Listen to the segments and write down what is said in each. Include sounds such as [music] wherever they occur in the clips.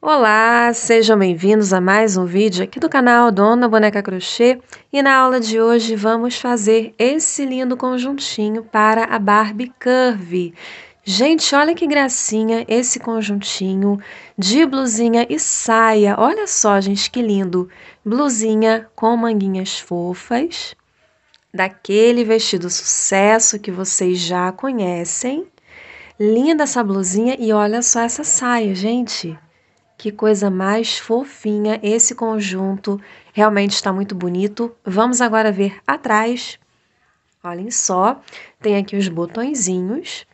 Olá, sejam bem-vindos a mais um vídeo aqui do canal Dona Boneca Crochê e na aula de hoje vamos fazer esse lindo conjuntinho para a Barbie Curve. Gente, olha que gracinha esse conjuntinho de blusinha e saia. Olha só, gente, que lindo. Blusinha com manguinhas fofas, daquele vestido sucesso que vocês já conhecem. Linda essa blusinha e olha só essa saia, gente. Que coisa mais fofinha esse conjunto. Realmente está muito bonito. Vamos agora ver atrás. Olhem só, tem aqui os botõezinhos.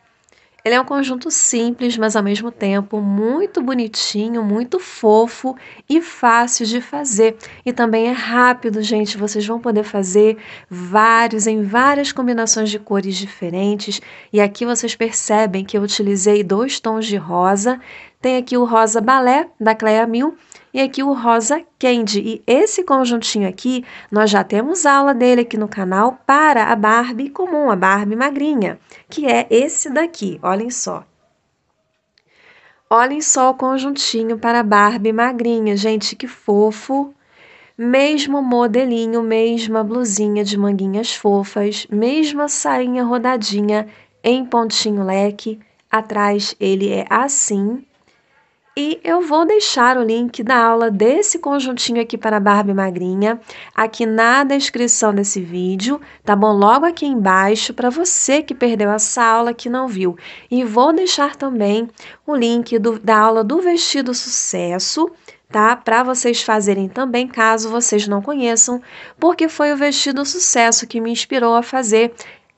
Ele é um conjunto simples, mas ao mesmo tempo muito bonitinho, muito fofo e fácil de fazer. E também é rápido, gente. Vocês vão poder fazer vários em várias combinações de cores diferentes. E aqui vocês percebem que eu utilizei dois tons de rosa, tem aqui o rosa balé, da Cleia Mil, e aqui o rosa candy. E esse conjuntinho aqui, nós já temos aula dele aqui no canal para a Barbie comum, a Barbie magrinha, que é esse daqui, olhem só. Olhem só o conjuntinho para a Barbie magrinha, gente, que fofo. Mesmo modelinho, mesma blusinha de manguinhas fofas, mesma sainha rodadinha em pontinho leque. Atrás ele é assim e eu vou deixar o link da aula desse conjuntinho aqui para Barbie Magrinha aqui na descrição desse vídeo, tá bom? Logo aqui embaixo para você que perdeu essa aula que não viu. E vou deixar também o link do, da aula do vestido sucesso, tá? Para vocês fazerem também, caso vocês não conheçam, porque foi o vestido sucesso que me inspirou a fazer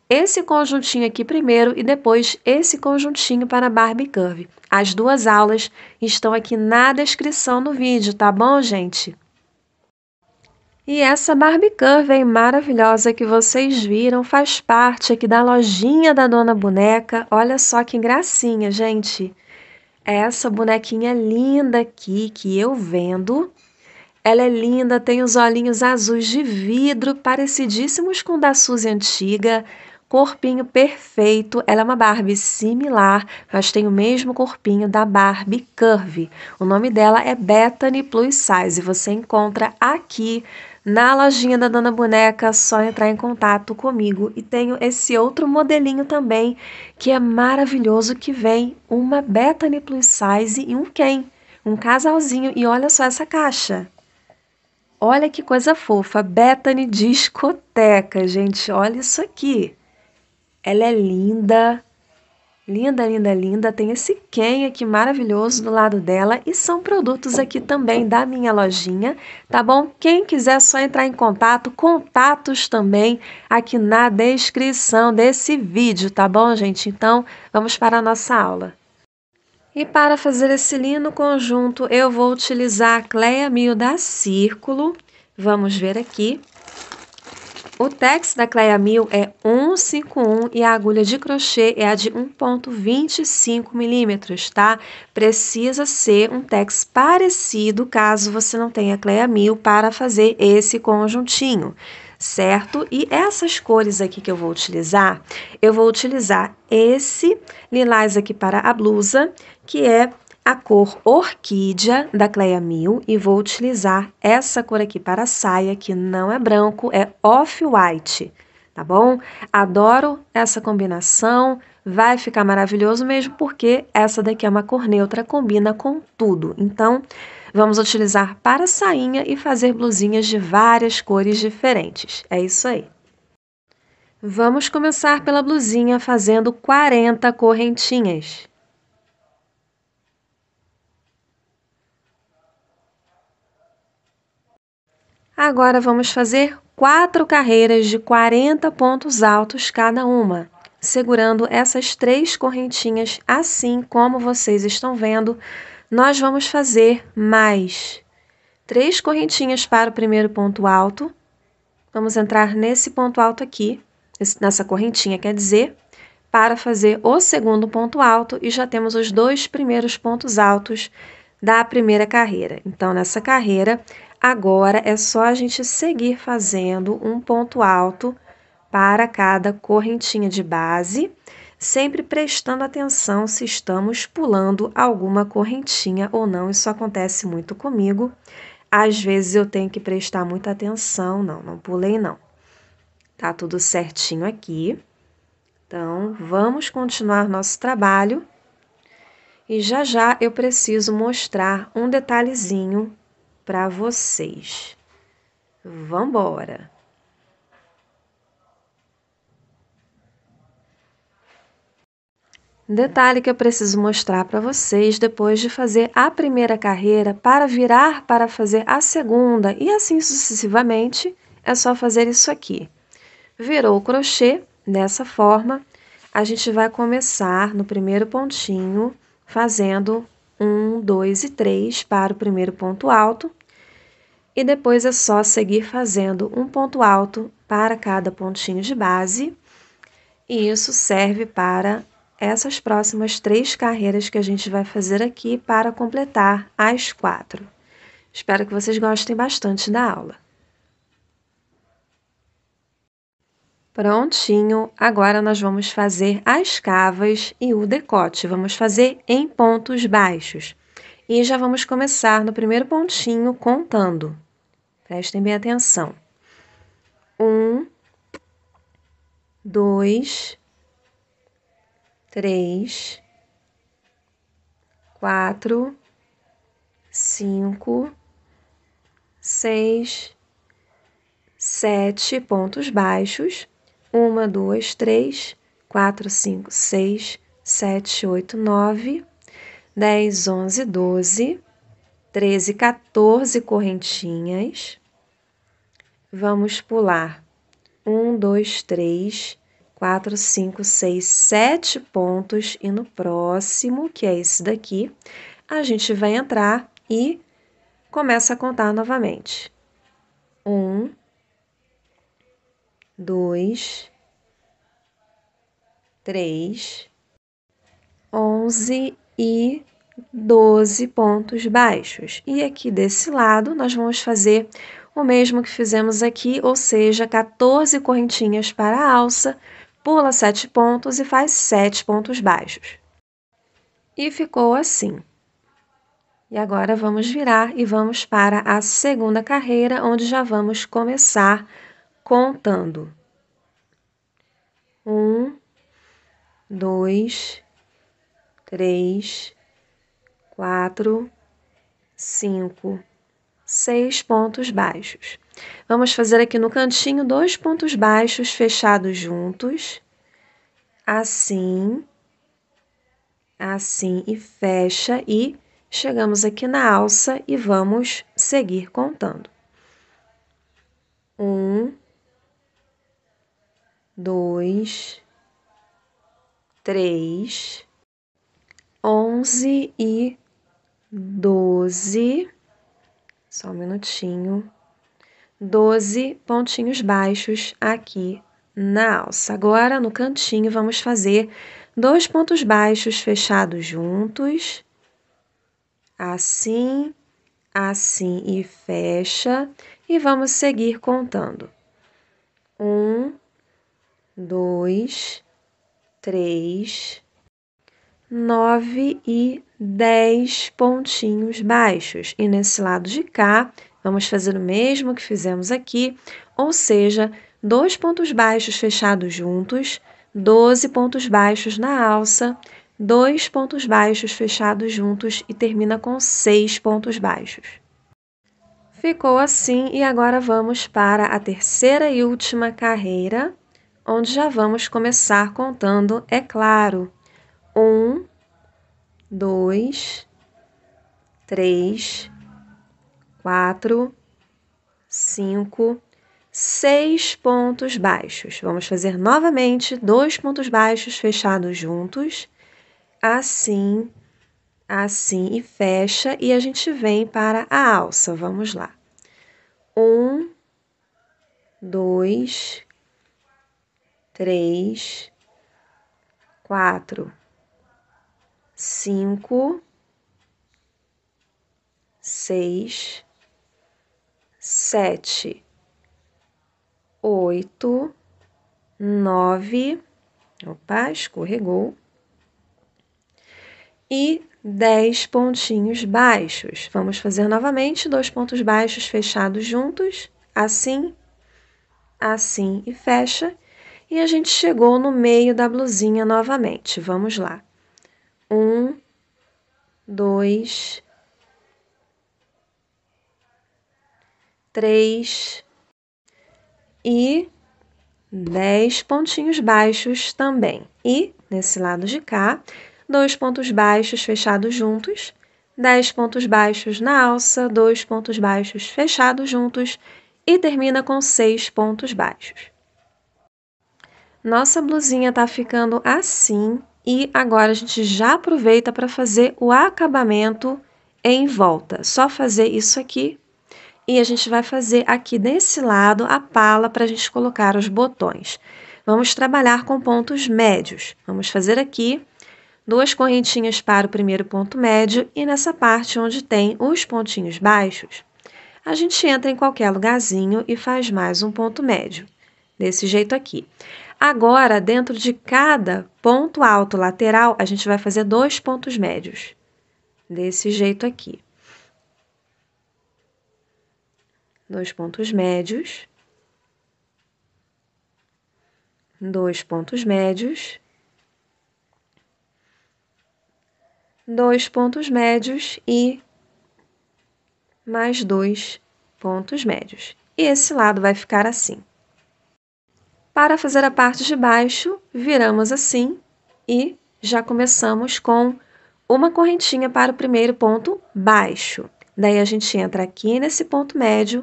esse conjuntinho aqui primeiro e depois esse conjuntinho para Barbie Curve. As duas aulas estão aqui na descrição do vídeo, tá bom, gente? E essa Barbie Curve maravilhosa que vocês viram faz parte aqui da lojinha da Dona Boneca. Olha só que gracinha, gente. É essa bonequinha linda aqui que eu vendo. Ela é linda, tem os olhinhos azuis de vidro, parecidíssimos com o da Suzy antiga. Corpinho perfeito, ela é uma Barbie similar, mas tem o mesmo corpinho da Barbie Curve. O nome dela é Bethany Plus Size. Você encontra aqui na lojinha da Dona Boneca, só entrar em contato comigo. E tenho esse outro modelinho também, que é maravilhoso, que vem uma Bethany Plus Size e um Ken, um casalzinho. E olha só essa caixa. Olha que coisa fofa, Bethany Discoteca, gente, olha isso aqui. Ela é linda, linda, linda, linda. Tem esse Ken aqui maravilhoso do lado dela e são produtos aqui também da minha lojinha, tá bom? Quem quiser é só entrar em contato, contatos também aqui na descrição desse vídeo, tá bom, gente? Então, vamos para a nossa aula. E para fazer esse lindo conjunto, eu vou utilizar a Cleia Mil da Círculo. Vamos ver aqui. O tex da Cleia Mil é 151 e a agulha de crochê é a de 1.25 milímetros, tá? Precisa ser um tex parecido, caso você não tenha Cleia Mil, para fazer esse conjuntinho, certo? E essas cores aqui que eu vou utilizar, eu vou utilizar esse lilás aqui para a blusa, que é a cor orquídea da Cleia Mil e vou utilizar essa cor aqui para a saia, que não é branco, é off-white, tá bom? Adoro essa combinação, vai ficar maravilhoso mesmo porque essa daqui é uma cor neutra, combina com tudo. Então, vamos utilizar para sainha e fazer blusinhas de várias cores diferentes. É isso aí. Vamos começar pela blusinha fazendo 40 correntinhas. Agora vamos fazer quatro carreiras de 40 pontos altos cada uma, segurando essas três correntinhas assim como vocês estão vendo. Nós vamos fazer mais três correntinhas para o primeiro ponto alto. Vamos entrar nesse ponto alto aqui, nessa correntinha, quer dizer, para fazer o segundo ponto alto e já temos os dois primeiros pontos altos da primeira carreira. Então, nessa carreira, agora é só a gente seguir fazendo um ponto alto para cada correntinha de base, sempre prestando atenção se estamos pulando alguma correntinha ou não. Isso acontece muito comigo. Às vezes eu tenho que prestar muita atenção, não, não pulei não. Tá tudo certinho aqui. Então, vamos continuar nosso trabalho e já já eu preciso mostrar um detalhezinho para vocês. Vambora! Detalhe que eu preciso mostrar para vocês depois de fazer a primeira carreira para virar para fazer a segunda e assim sucessivamente, é só fazer isso aqui. Virou o crochê nessa forma, a gente vai começar no primeiro pontinho fazendo um, dois e três para o primeiro ponto alto, e depois é só seguir fazendo um ponto alto para cada pontinho de base, e isso serve para essas próximas três carreiras que a gente vai fazer aqui para completar as quatro. Espero que vocês gostem bastante da aula. Prontinho, agora nós vamos fazer as cavas e o decote. Vamos fazer em pontos baixos. E já vamos começar no primeiro pontinho contando. Prestem bem atenção. Um, dois, três, quatro, cinco, seis, sete pontos baixos uma, 2, três, quatro, cinco, seis, sete, oito, nove, dez, onze, doze, treze, 14 correntinhas. Vamos pular um, dois, três, quatro, cinco, seis, sete pontos e no próximo, que é esse daqui, a gente vai entrar e começa a contar novamente. Um, dois, três, onze e doze pontos baixos. E aqui desse lado, nós vamos fazer o mesmo que fizemos aqui, ou seja, 14 correntinhas para a alça, pula sete pontos e faz sete pontos baixos. E ficou assim. E agora vamos virar e vamos para a segunda carreira, onde já vamos começar contando. Um, dois, três, quatro, cinco, seis pontos baixos. Vamos fazer aqui no cantinho dois pontos baixos fechados juntos, assim, assim, e fecha, e chegamos aqui na alça e vamos seguir contando. Um, dois, três, onze e doze. Só um minutinho. Doze pontinhos baixos aqui na alça. Agora, no cantinho, vamos fazer dois pontos baixos fechados juntos. Assim, assim e fecha. E vamos seguir contando. Um, dois, três, nove e dez pontinhos baixos. E nesse lado de cá, vamos fazer o mesmo que fizemos aqui, ou seja, dois pontos baixos fechados juntos, 12 pontos baixos na alça, dois pontos baixos fechados juntos e termina com seis pontos baixos. Ficou assim e agora vamos para a terceira e última carreira onde já vamos começar contando, é claro. Um, dois, três, quatro, cinco, seis pontos baixos. Vamos fazer novamente dois pontos baixos fechados juntos, assim, assim, e fecha, e a gente vem para a alça. Vamos lá. Um, dois, três, quatro, cinco, seis, sete, oito, nove, opa, escorregou, e dez pontinhos baixos. Vamos fazer novamente dois pontos baixos fechados juntos, assim, assim e fecha e a gente chegou no meio da blusinha novamente. Vamos lá. Um, dois, três e dez pontinhos baixos também. E nesse lado de cá, dois pontos baixos fechados juntos, dez pontos baixos na alça, dois pontos baixos fechados juntos e termina com seis pontos baixos. Nossa blusinha tá ficando assim e agora a gente já aproveita para fazer o acabamento em volta. Só fazer isso aqui e a gente vai fazer aqui desse lado a pala para a gente colocar os botões. Vamos trabalhar com pontos médios. Vamos fazer aqui duas correntinhas para o primeiro ponto médio e nessa parte onde tem os pontinhos baixos, a gente entra em qualquer lugarzinho e faz mais um ponto médio, desse jeito aqui. Agora, dentro de cada ponto alto lateral, a gente vai fazer dois pontos médios. Desse jeito aqui. Dois pontos médios. Dois pontos médios. Dois pontos médios e mais dois pontos médios. E esse lado vai ficar assim. Para fazer a parte de baixo, viramos assim e já começamos com uma correntinha para o primeiro ponto baixo. Daí, a gente entra aqui nesse ponto médio,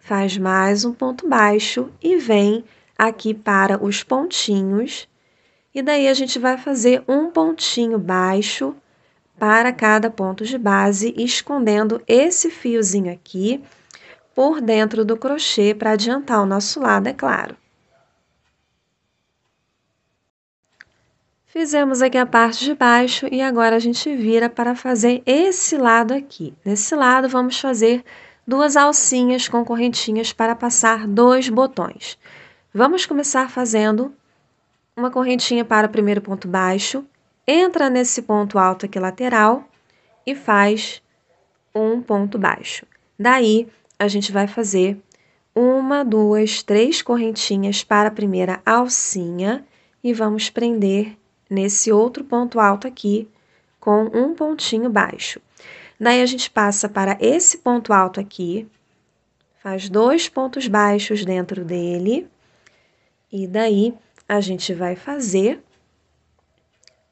faz mais um ponto baixo e vem aqui para os pontinhos. E daí, a gente vai fazer um pontinho baixo para cada ponto de base, escondendo esse fiozinho aqui por dentro do crochê para adiantar o nosso lado, é claro. Fizemos aqui a parte de baixo e agora a gente vira para fazer esse lado aqui. Nesse lado, vamos fazer duas alcinhas com correntinhas para passar dois botões. Vamos começar fazendo uma correntinha para o primeiro ponto baixo, entra nesse ponto alto aqui lateral e faz um ponto baixo. Daí, a gente vai fazer uma, duas, três correntinhas para a primeira alcinha e vamos prender nesse outro ponto alto aqui, com um pontinho baixo. Daí, a gente passa para esse ponto alto aqui, faz dois pontos baixos dentro dele, e daí, a gente vai fazer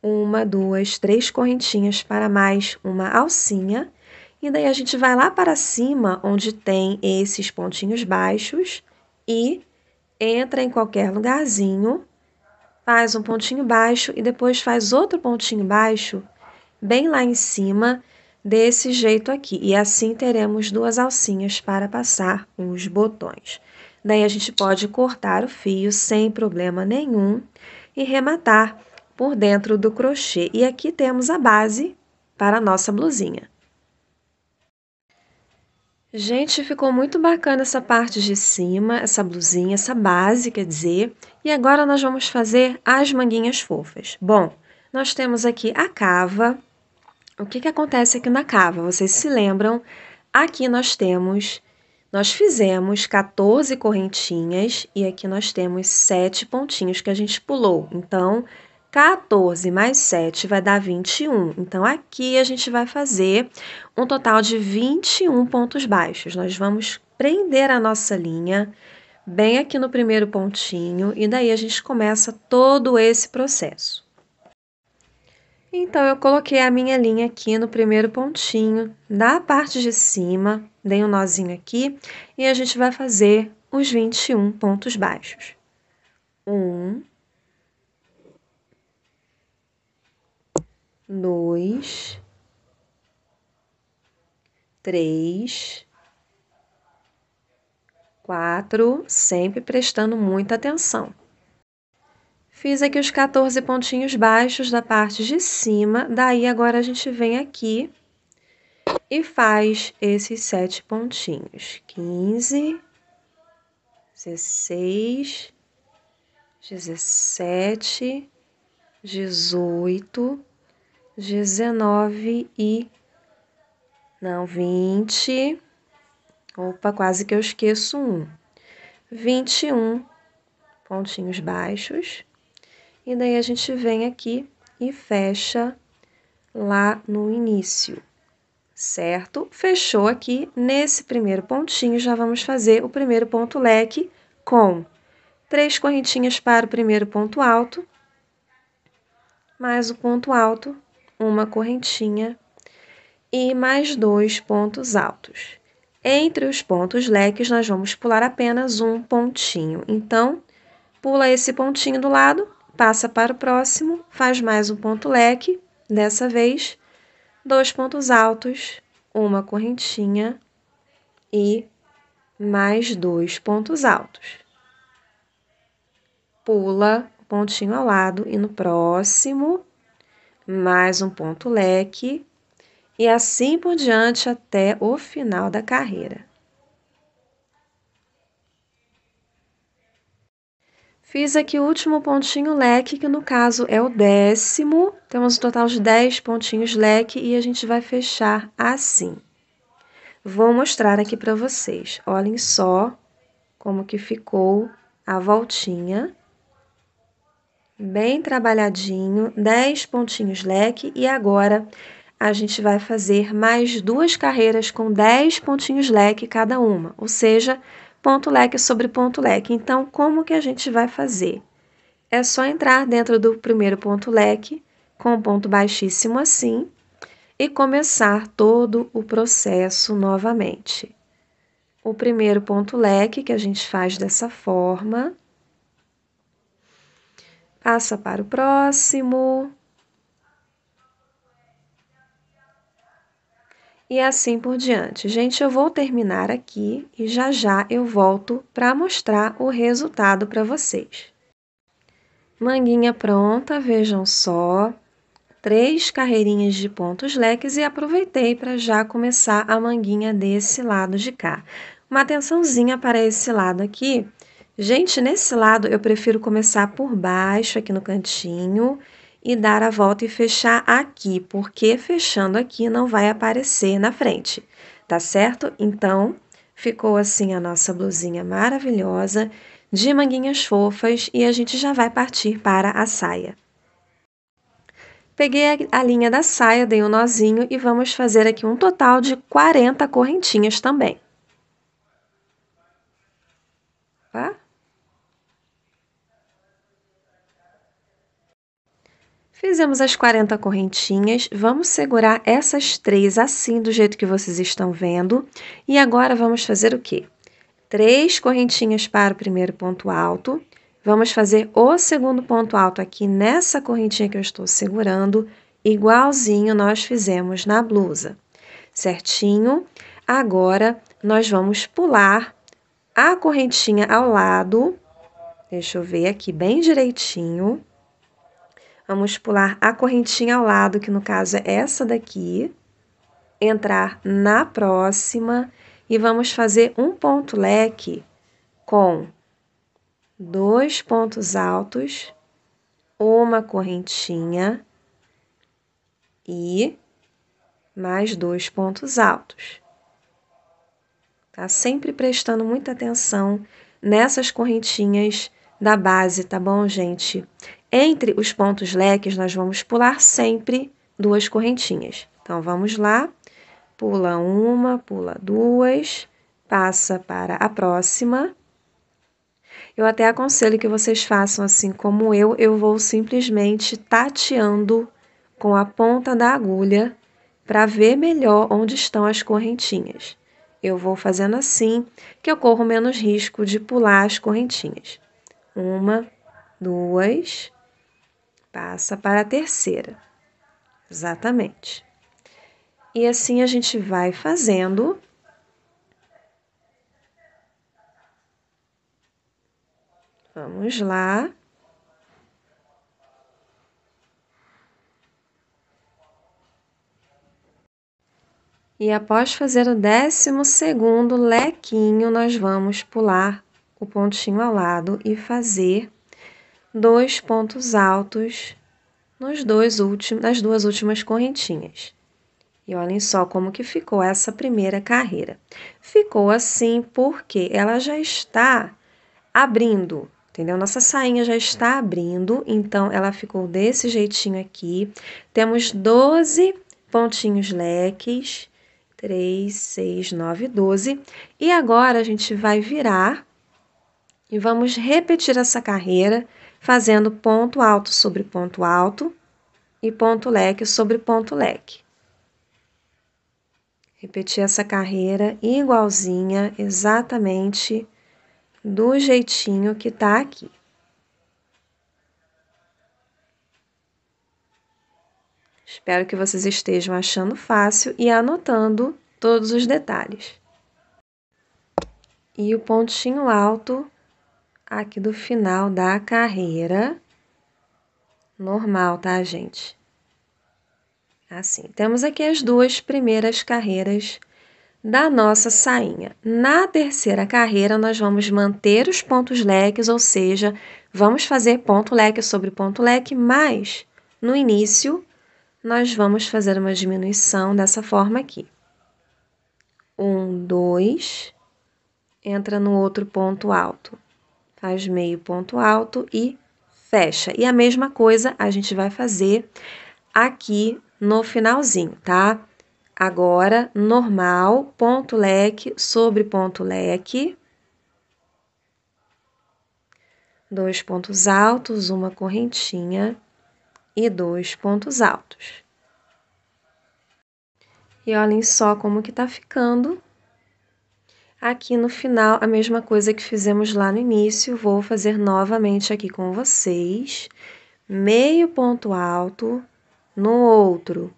uma, duas, três correntinhas para mais uma alcinha. E daí, a gente vai lá para cima, onde tem esses pontinhos baixos, e entra em qualquer lugarzinho faz um pontinho baixo e depois faz outro pontinho baixo bem lá em cima, desse jeito aqui. E assim teremos duas alcinhas para passar os botões. Daí a gente pode cortar o fio sem problema nenhum e rematar por dentro do crochê. E aqui temos a base para a nossa blusinha. Gente, ficou muito bacana essa parte de cima, essa blusinha, essa base, quer dizer. E agora nós vamos fazer as manguinhas fofas. Bom, nós temos aqui a cava. O que, que acontece aqui na cava? Vocês se lembram? Aqui nós temos, nós fizemos 14 correntinhas e aqui nós temos 7 pontinhos que a gente pulou. Então, 14 mais 7 vai dar 21. Então, aqui a gente vai fazer um total de 21 pontos baixos. Nós vamos prender a nossa linha bem aqui no primeiro pontinho e daí a gente começa todo esse processo. Então, eu coloquei a minha linha aqui no primeiro pontinho, da parte de cima, dei um nozinho aqui e a gente vai fazer os 21 pontos baixos. Um, nos três, quatro, sempre prestando muita atenção. Fiz aqui os 14 pontinhos baixos da parte de cima, daí agora a gente vem aqui e faz esses sete pontinhos. 15, 16, 17, 18, 19 e. Não, vinte. Opa, quase que eu esqueço um. Vinte um pontinhos baixos. E daí a gente vem aqui e fecha lá no início, certo? Fechou aqui nesse primeiro pontinho, já vamos fazer o primeiro ponto leque com três correntinhas para o primeiro ponto alto, mais o ponto alto uma correntinha e mais dois pontos altos. Entre os pontos leques, nós vamos pular apenas um pontinho. Então, pula esse pontinho do lado, passa para o próximo, faz mais um ponto leque, dessa vez, dois pontos altos, uma correntinha e mais dois pontos altos. Pula o pontinho ao lado e no próximo, mais um ponto leque e assim por diante até o final da carreira. Fiz aqui o último pontinho leque, que no caso é o décimo. Temos um total de 10 pontinhos leque e a gente vai fechar assim. Vou mostrar aqui para vocês. Olhem só como que ficou a voltinha bem trabalhadinho, 10 pontinhos leque e agora a gente vai fazer mais duas carreiras com 10 pontinhos leque cada uma, ou seja, ponto leque sobre ponto leque. Então, como que a gente vai fazer? É só entrar dentro do primeiro ponto leque com ponto baixíssimo assim e começar todo o processo novamente. O primeiro ponto leque que a gente faz dessa forma, Passa para o próximo. E assim por diante. Gente, eu vou terminar aqui e já já eu volto para mostrar o resultado para vocês. Manguinha pronta, vejam só três carreirinhas de pontos leques e aproveitei para já começar a manguinha desse lado de cá. Uma atençãozinha para esse lado aqui, Gente, nesse lado eu prefiro começar por baixo, aqui no cantinho, e dar a volta e fechar aqui, porque fechando aqui não vai aparecer na frente, tá certo? Então, ficou assim a nossa blusinha maravilhosa, de manguinhas fofas, e a gente já vai partir para a saia. Peguei a linha da saia, dei um nozinho e vamos fazer aqui um total de 40 correntinhas também. Tá? Fizemos as 40 correntinhas, vamos segurar essas três assim do jeito que vocês estão vendo. E agora vamos fazer o quê? Três correntinhas para o primeiro ponto alto. Vamos fazer o segundo ponto alto aqui nessa correntinha que eu estou segurando, igualzinho nós fizemos na blusa, certinho? Agora, nós vamos pular a correntinha ao lado, deixa eu ver aqui bem direitinho. Vamos pular a correntinha ao lado, que no caso é essa daqui, entrar na próxima e vamos fazer um ponto leque com dois pontos altos, uma correntinha e mais dois pontos altos. Tá sempre prestando muita atenção nessas correntinhas da base, tá bom, gente? Entre os pontos leques, nós vamos pular sempre duas correntinhas. Então, vamos lá, pula uma, pula duas, passa para a próxima. Eu até aconselho que vocês façam assim como eu, eu vou simplesmente tateando com a ponta da agulha para ver melhor onde estão as correntinhas. Eu vou fazendo assim que eu corro menos risco de pular as correntinhas. Uma, duas, passa para a terceira. Exatamente. E assim a gente vai fazendo. Vamos lá. E após fazer o décimo segundo lequinho, nós vamos pular o pontinho ao lado e fazer dois pontos altos nos dois últimos, nas duas últimas correntinhas. E olhem só como que ficou essa primeira carreira. Ficou assim porque ela já está abrindo, entendeu? Nossa sainha já está abrindo, então ela ficou desse jeitinho aqui. Temos 12 pontinhos leques, 3, 6, 9, 12. E agora a gente vai virar e vamos repetir essa carreira fazendo ponto alto sobre ponto alto e ponto leque sobre ponto leque. Repetir essa carreira igualzinha, exatamente do jeitinho que tá aqui. Espero que vocês estejam achando fácil e anotando todos os detalhes. E o pontinho alto aqui do final da carreira normal, tá, gente? Assim, temos aqui as duas primeiras carreiras da nossa sainha. Na terceira carreira, nós vamos manter os pontos leques, ou seja, vamos fazer ponto leque sobre ponto leque, mas no início nós vamos fazer uma diminuição dessa forma aqui. Um, dois, entra no outro ponto alto faz meio ponto alto e fecha. E a mesma coisa a gente vai fazer aqui no finalzinho, tá? Agora, normal, ponto leque sobre ponto leque. Dois pontos altos, uma correntinha e dois pontos altos. E olhem só como que tá ficando Aqui no final, a mesma coisa que fizemos lá no início, vou fazer novamente aqui com vocês. Meio ponto alto no outro,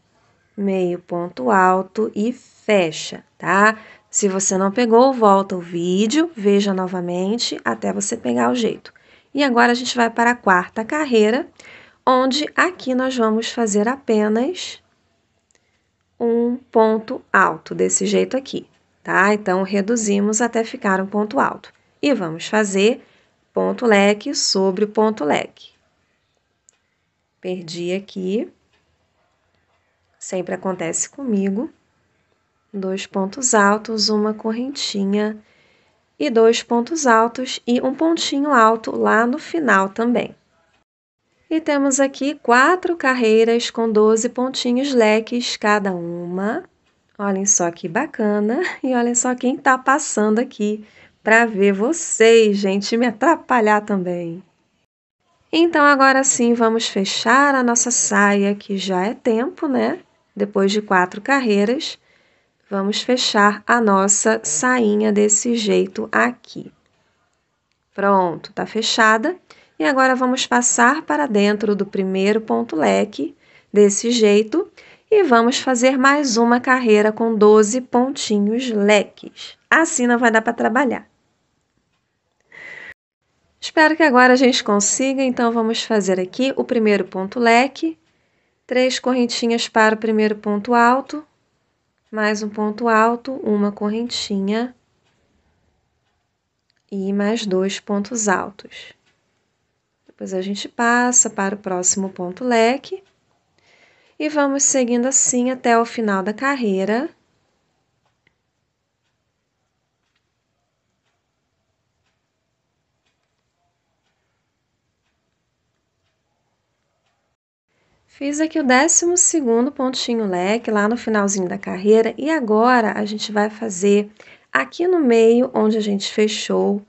meio ponto alto e fecha, tá? Se você não pegou, volta o vídeo, veja novamente até você pegar o jeito. E agora a gente vai para a quarta carreira, onde aqui nós vamos fazer apenas um ponto alto, desse jeito aqui tá? Então, reduzimos até ficar um ponto alto. E vamos fazer ponto leque sobre ponto leque. Perdi aqui. Sempre acontece comigo. Dois pontos altos, uma correntinha e dois pontos altos e um pontinho alto lá no final também. E temos aqui quatro carreiras com 12 pontinhos leques cada uma. Olhem só que bacana [laughs] e olhem só quem está passando aqui para ver vocês, gente, me atrapalhar também. Então, agora sim, vamos fechar a nossa saia, que já é tempo, né? Depois de quatro carreiras, vamos fechar a nossa sainha desse jeito aqui. Pronto, tá fechada. E agora vamos passar para dentro do primeiro ponto leque, desse jeito, e vamos fazer mais uma carreira com 12 pontinhos leques. Assim não vai dar para trabalhar. Espero que agora a gente consiga, então vamos fazer aqui o primeiro ponto leque, três correntinhas para o primeiro ponto alto, mais um ponto alto, uma correntinha e mais dois pontos altos. Depois a gente passa para o próximo ponto leque, e vamos seguindo assim até o final da carreira. Fiz aqui o 12 pontinho leque lá no finalzinho da carreira e agora a gente vai fazer aqui no meio onde a gente fechou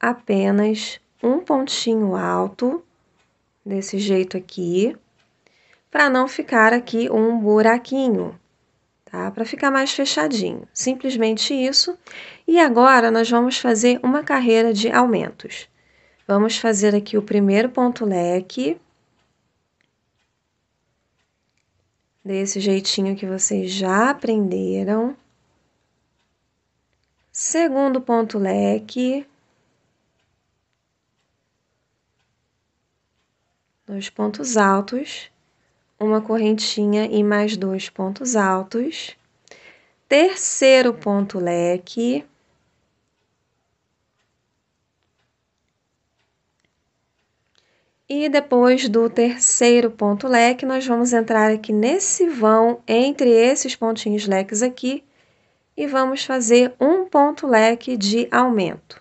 apenas um pontinho alto, desse jeito aqui para não ficar aqui um buraquinho, tá? Para ficar mais fechadinho. Simplesmente isso. E agora nós vamos fazer uma carreira de aumentos. Vamos fazer aqui o primeiro ponto leque. Desse jeitinho que vocês já aprenderam. Segundo ponto leque. Dois pontos altos uma correntinha e mais dois pontos altos. Terceiro ponto leque. E depois do terceiro ponto leque, nós vamos entrar aqui nesse vão entre esses pontinhos leques aqui e vamos fazer um ponto leque de aumento.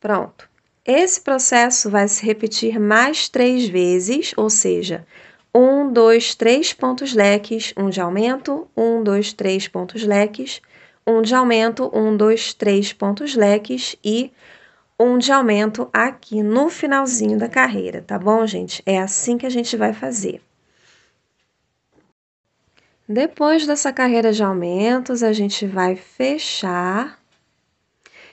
Pronto. Esse processo vai se repetir mais três vezes, ou seja, um, dois, três pontos leques, um de aumento, um, dois, três pontos leques, um de aumento, um, dois, três pontos leques e um de aumento aqui no finalzinho da carreira, tá bom, gente? É assim que a gente vai fazer. Depois dessa carreira de aumentos, a gente vai fechar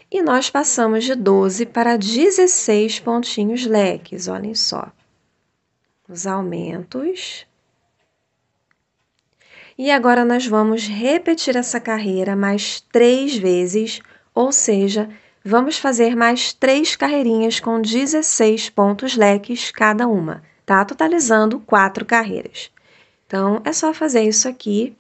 e nós passamos de 12 para 16 pontinhos leques, olhem só. Os aumentos. E agora nós vamos repetir essa carreira mais três vezes, ou seja, vamos fazer mais três carreirinhas com 16 pontos leques cada uma, tá? Totalizando quatro carreiras. Então, é só fazer isso aqui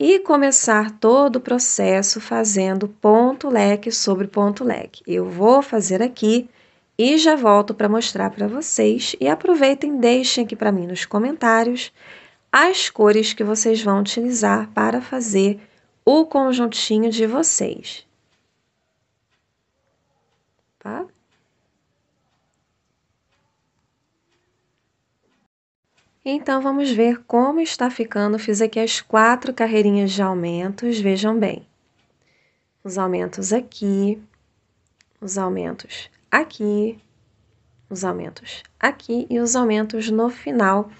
e começar todo o processo fazendo ponto leque sobre ponto leque. Eu vou fazer aqui e já volto para mostrar para vocês e aproveitem, deixem aqui para mim nos comentários as cores que vocês vão utilizar para fazer o conjuntinho de vocês. Tá? Então vamos ver como está ficando. Fiz aqui as quatro carreirinhas de aumentos, vejam bem. Os aumentos aqui, os aumentos aqui, os aumentos aqui e os aumentos no final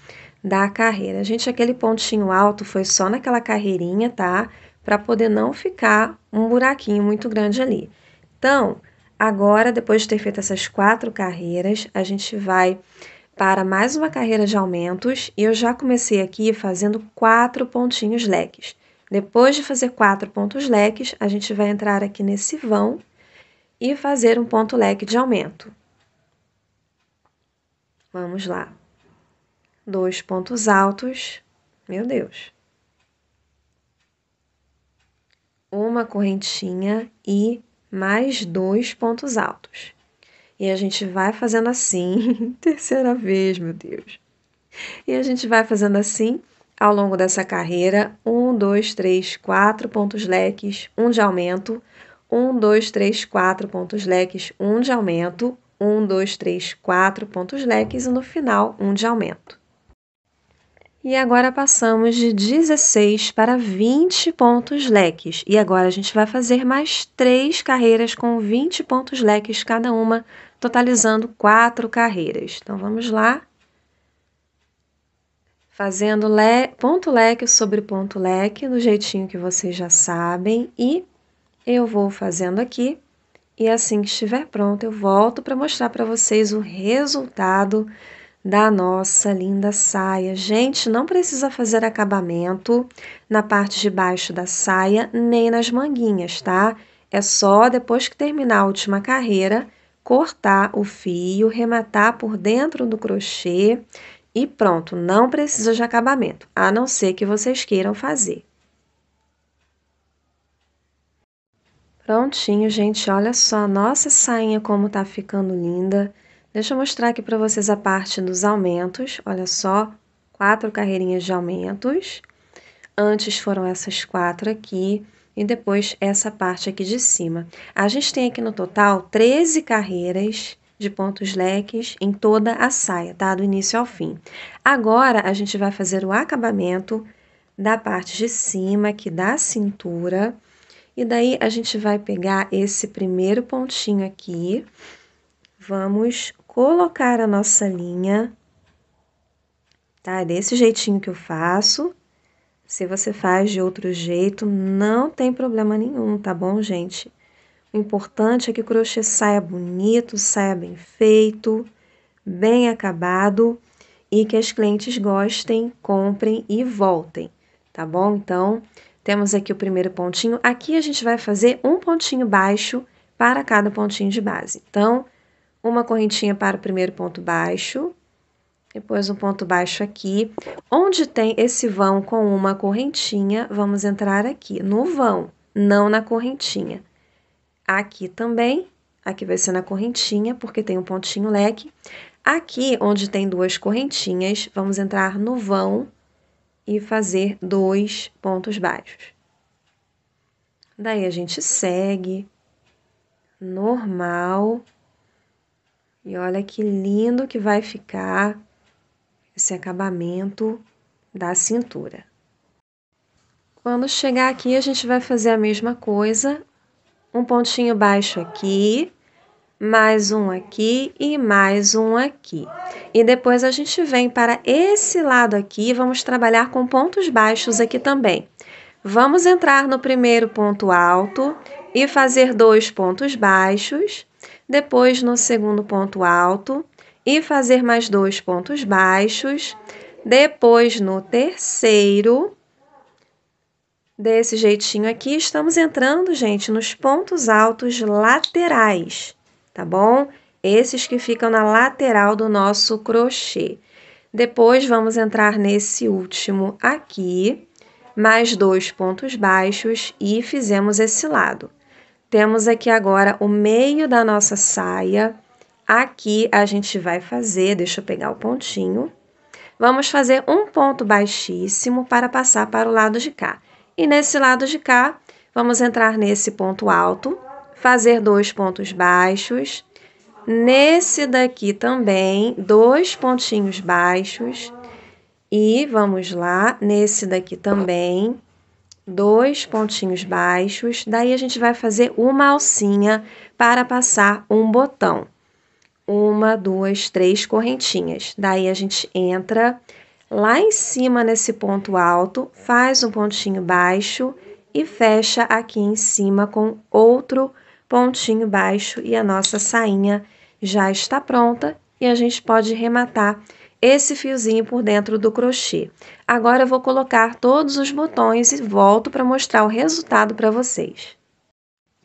da carreira. Gente, aquele pontinho alto foi só naquela carreirinha, tá? Para poder não ficar um buraquinho muito grande ali. Então, agora, depois de ter feito essas quatro carreiras, a gente vai para mais uma carreira de aumentos e eu já comecei aqui fazendo quatro pontinhos leques. Depois de fazer quatro pontos leques, a gente vai entrar aqui nesse vão e fazer um ponto leque de aumento. Vamos lá. Dois pontos altos. Meu Deus. Uma correntinha e mais dois pontos altos. E a gente vai fazendo assim, [laughs] terceira vez, meu Deus. E a gente vai fazendo assim ao longo dessa carreira: um, dois, três, quatro pontos leques, um de aumento, um, dois, três, quatro pontos leques, um de aumento, um, dois, três, quatro pontos leques e no final um de aumento. E agora passamos de 16 para 20 pontos leques. E agora a gente vai fazer mais três carreiras com 20 pontos leques cada uma totalizando quatro carreiras. Então vamos lá. Fazendo le ponto leque sobre ponto leque, do jeitinho que vocês já sabem, e eu vou fazendo aqui. E assim que estiver pronto, eu volto para mostrar para vocês o resultado da nossa linda saia. Gente, não precisa fazer acabamento na parte de baixo da saia, nem nas manguinhas, tá? É só depois que terminar a última carreira cortar o fio, rematar por dentro do crochê e pronto, não precisa de acabamento, a não ser que vocês queiram fazer. Prontinho, gente, olha só a nossa sainha como tá ficando linda. Deixa eu mostrar aqui para vocês a parte dos aumentos, olha só, quatro carreirinhas de aumentos. Antes foram essas quatro aqui e depois essa parte aqui de cima. A gente tem aqui no total 13 carreiras de pontos leques em toda a saia, tá? Do início ao fim. Agora, a gente vai fazer o acabamento da parte de cima aqui da cintura. E daí, a gente vai pegar esse primeiro pontinho aqui, vamos colocar a nossa linha, tá? É desse jeitinho que eu faço. Se você faz de outro jeito, não tem problema nenhum, tá bom, gente? O importante é que o crochê saia bonito, saia bem feito, bem acabado e que as clientes gostem, comprem e voltem, tá bom? Então, temos aqui o primeiro pontinho. Aqui a gente vai fazer um pontinho baixo para cada pontinho de base. Então, uma correntinha para o primeiro ponto baixo, depois um ponto baixo aqui. Onde tem esse vão com uma correntinha, vamos entrar aqui no vão, não na correntinha. Aqui também, aqui vai ser na correntinha, porque tem um pontinho leque. Aqui, onde tem duas correntinhas, vamos entrar no vão e fazer dois pontos baixos. Daí, a gente segue, normal, e olha que lindo que vai ficar esse acabamento da cintura. Quando chegar aqui, a gente vai fazer a mesma coisa. Um pontinho baixo aqui, mais um aqui e mais um aqui. E depois a gente vem para esse lado aqui, vamos trabalhar com pontos baixos aqui também. Vamos entrar no primeiro ponto alto e fazer dois pontos baixos, depois no segundo ponto alto e fazer mais dois pontos baixos. Depois, no terceiro, desse jeitinho aqui, estamos entrando, gente, nos pontos altos laterais, tá bom? Esses que ficam na lateral do nosso crochê. Depois, vamos entrar nesse último aqui, mais dois pontos baixos e fizemos esse lado. Temos aqui agora o meio da nossa saia, Aqui a gente vai fazer, deixa eu pegar o pontinho. Vamos fazer um ponto baixíssimo para passar para o lado de cá. E nesse lado de cá, vamos entrar nesse ponto alto, fazer dois pontos baixos. Nesse daqui também, dois pontinhos baixos. E vamos lá, nesse daqui também, dois pontinhos baixos. Daí, a gente vai fazer uma alcinha para passar um botão uma, duas, três correntinhas. Daí a gente entra lá em cima nesse ponto alto, faz um pontinho baixo e fecha aqui em cima com outro pontinho baixo e a nossa sainha já está pronta e a gente pode rematar esse fiozinho por dentro do crochê. Agora eu vou colocar todos os botões e volto para mostrar o resultado para vocês.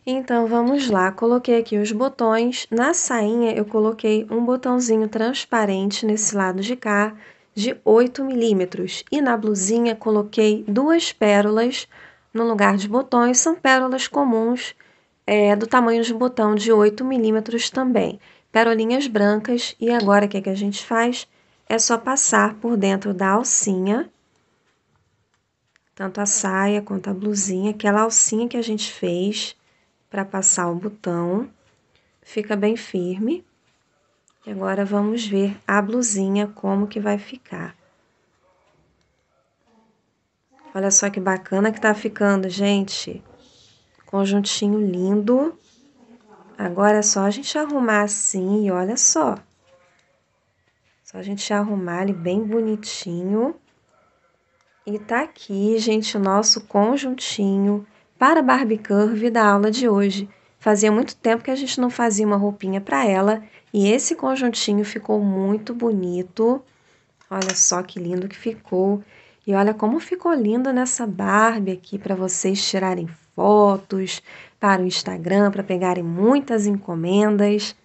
Então vamos lá, coloquei aqui os botões. Na sainha eu coloquei um botãozinho transparente nesse lado de cá de 8 milímetros e na blusinha coloquei duas pérolas no lugar de botões, são pérolas comuns é, do tamanho de botão de 8 milímetros também, perolinhas brancas e agora o que, é que a gente faz? É só passar por dentro da alcinha, tanto a saia quanto a blusinha, aquela alcinha que a gente fez, para passar o botão. Fica bem firme. E agora vamos ver a blusinha como que vai ficar. Olha só que bacana que tá ficando, gente. Conjuntinho lindo. Agora é só a gente arrumar assim, e olha só. Só a gente arrumar ele bem bonitinho. E tá aqui, gente, o nosso conjuntinho para a Barbie Curve da aula de hoje. Fazia muito tempo que a gente não fazia uma roupinha para ela e esse conjuntinho ficou muito bonito. Olha só que lindo que ficou. E olha como ficou lindo nessa Barbie aqui para vocês tirarem fotos para o Instagram, para pegarem muitas encomendas.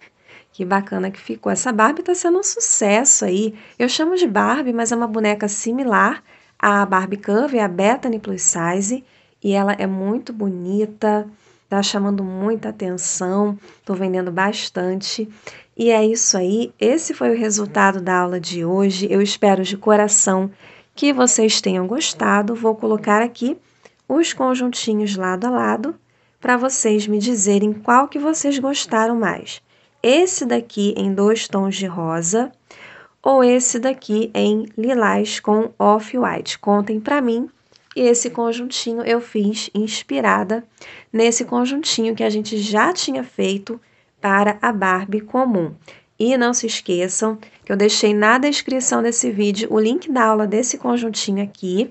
Que bacana que ficou. Essa Barbie está sendo um sucesso aí. Eu chamo de Barbie, mas é uma boneca similar à Barbie Curve, a Bethany Plus Size e ela é muito bonita, tá chamando muita atenção, tô vendendo bastante. E é isso aí, esse foi o resultado da aula de hoje. Eu espero de coração que vocês tenham gostado. Vou colocar aqui os conjuntinhos lado a lado para vocês me dizerem qual que vocês gostaram mais. Esse daqui em dois tons de rosa ou esse daqui em lilás com off-white. Contem para mim e esse conjuntinho eu fiz inspirada nesse conjuntinho que a gente já tinha feito para a Barbie comum. E não se esqueçam que eu deixei na descrição desse vídeo o link da aula desse conjuntinho aqui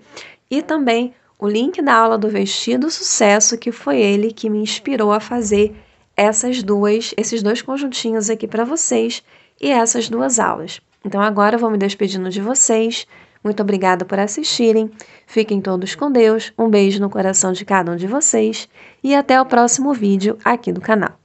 e também o link da aula do vestido sucesso, que foi ele que me inspirou a fazer essas duas, esses dois conjuntinhos aqui para vocês e essas duas aulas. Então agora eu vou me despedindo de vocês. Muito obrigada por assistirem. Fiquem todos com Deus. Um beijo no coração de cada um de vocês e até o próximo vídeo aqui do canal.